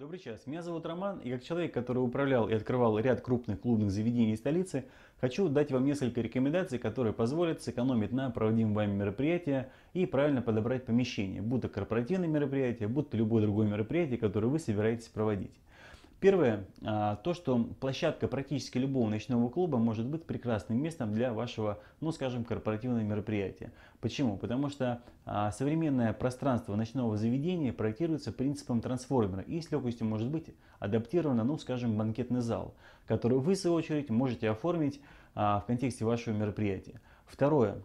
Добрый час, меня зовут Роман, и как человек, который управлял и открывал ряд крупных клубных заведений столицы, хочу дать вам несколько рекомендаций, которые позволят сэкономить на проводимом вами мероприятия и правильно подобрать помещение, будь то корпоративное мероприятие, будь то любое другое мероприятие, которое вы собираетесь проводить. Первое, а, то, что площадка практически любого ночного клуба может быть прекрасным местом для вашего, ну скажем, корпоративного мероприятия. Почему? Потому что а, современное пространство ночного заведения проектируется принципом трансформера и с легкостью может быть адаптировано, ну скажем, банкетный зал, который вы, в свою очередь, можете оформить а, в контексте вашего мероприятия. Второе,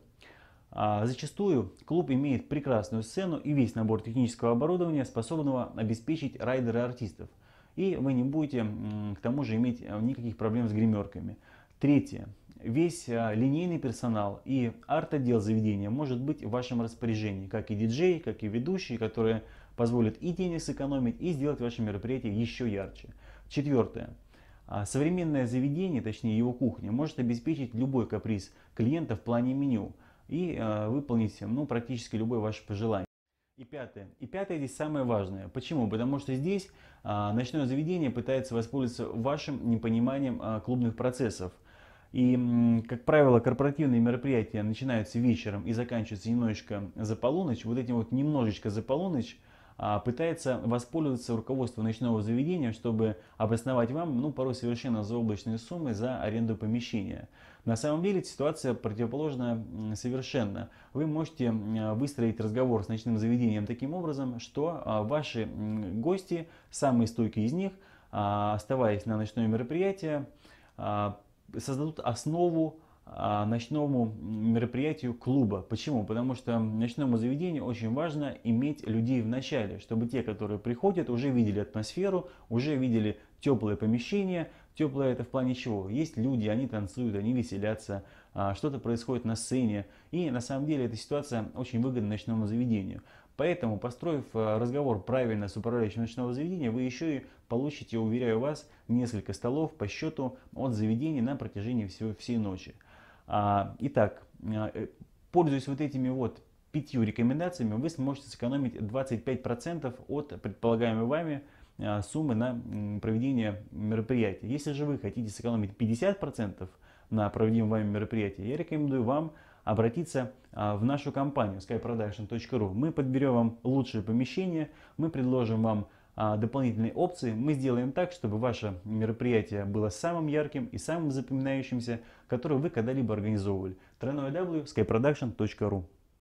Зачастую клуб имеет прекрасную сцену и весь набор технического оборудования, способного обеспечить райдеры артистов – и вы не будете к тому же иметь э, никаких проблем с гримерками. Третье. Весь э, линейный персонал и арт-отдел заведения может быть в вашем распоряжении, как и диджей, как и ведущий, которые позволят и денег сэкономить, и сделать ваше мероприятие еще ярче. Четвертое. А, современное заведение, точнее его кухня, может обеспечить любой каприз клиента в плане меню и э, выполнить ну, практически любое ваше пожелание. И пятое. И пятое здесь самое важное. Почему? Потому что здесь а, ночное заведение пытается воспользоваться вашим непониманием а, клубных процессов. И, как правило, корпоративные мероприятия начинаются вечером и заканчиваются немножечко за полуночь. Вот этим вот немножечко за полуночь а, пытается воспользоваться руководством ночного заведения, чтобы обосновать вам, ну, порой совершенно заоблачные суммы за аренду помещения. На самом деле ситуация противоположна совершенно. Вы можете выстроить разговор с ночным заведением таким образом, что а, ваши гости, самые стойкие из них, а, оставаясь на ночное мероприятие, создадут основу а, ночному мероприятию клуба. Почему? Потому что ночному заведению очень важно иметь людей в начале, чтобы те, которые приходят, уже видели атмосферу, уже видели теплое помещение. Теплое это в плане чего? Есть люди, они танцуют, они веселятся, а, что-то происходит на сцене. И на самом деле эта ситуация очень выгодна ночному заведению. Поэтому, построив а, разговор правильно с управляющим ночного заведения, вы еще и получите, уверяю вас, несколько столов по счету от заведения на протяжении всего, всей ночи. А, итак, э, э, пользуясь вот этими вот пятью рекомендациями, вы сможете сэкономить 25% от предполагаемой вами э, суммы на проведение мероприятия. Если же вы хотите сэкономить 50% на проведение вами мероприятия, я рекомендую вам обратиться а, в нашу компанию skyproduction.ru. Мы подберем вам лучшее помещение, мы предложим вам а, дополнительные опции, мы сделаем так, чтобы ваше мероприятие было самым ярким и самым запоминающимся, которое вы когда-либо организовывали. www.skyproduction.ru